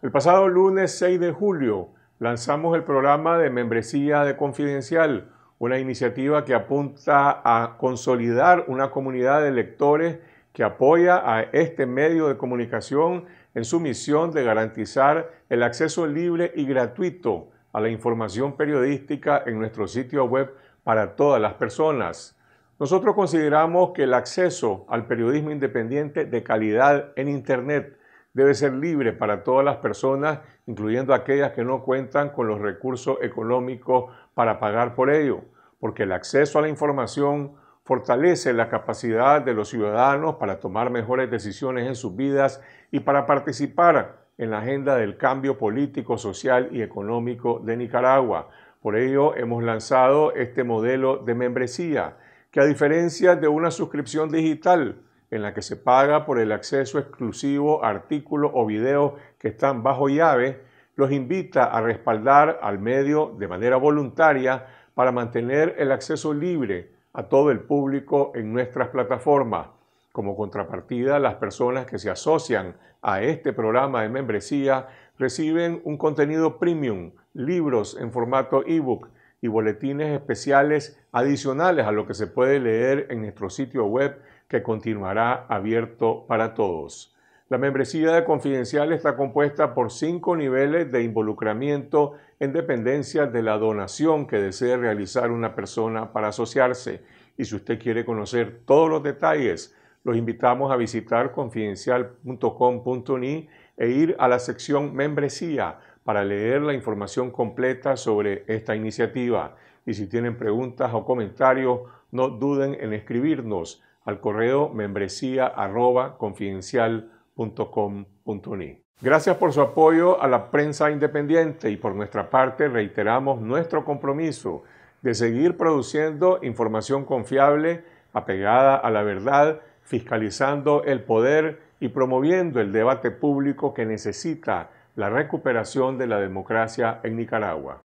El pasado lunes 6 de julio lanzamos el programa de membresía de Confidencial, una iniciativa que apunta a consolidar una comunidad de lectores que apoya a este medio de comunicación en su misión de garantizar el acceso libre y gratuito a la información periodística en nuestro sitio web para todas las personas. Nosotros consideramos que el acceso al periodismo independiente de calidad en Internet debe ser libre para todas las personas, incluyendo aquellas que no cuentan con los recursos económicos para pagar por ello, porque el acceso a la información fortalece la capacidad de los ciudadanos para tomar mejores decisiones en sus vidas y para participar en la agenda del cambio político, social y económico de Nicaragua. Por ello hemos lanzado este modelo de membresía, que a diferencia de una suscripción digital, en la que se paga por el acceso exclusivo a artículos o videos que están bajo llave, los invita a respaldar al medio de manera voluntaria para mantener el acceso libre a todo el público en nuestras plataformas. Como contrapartida, las personas que se asocian a este programa de membresía reciben un contenido premium, libros en formato ebook, y boletines especiales adicionales a lo que se puede leer en nuestro sitio web que continuará abierto para todos. La membresía de Confidencial está compuesta por cinco niveles de involucramiento en dependencia de la donación que desee realizar una persona para asociarse. Y si usted quiere conocer todos los detalles, los invitamos a visitar confidencial.com.ni e ir a la sección membresía para leer la información completa sobre esta iniciativa. Y si tienen preguntas o comentarios, no duden en escribirnos al correo membresía@confidencial.com.ni. Gracias por su apoyo a la prensa independiente y por nuestra parte reiteramos nuestro compromiso de seguir produciendo información confiable, apegada a la verdad, fiscalizando el poder y promoviendo el debate público que necesita la recuperación de la democracia en Nicaragua.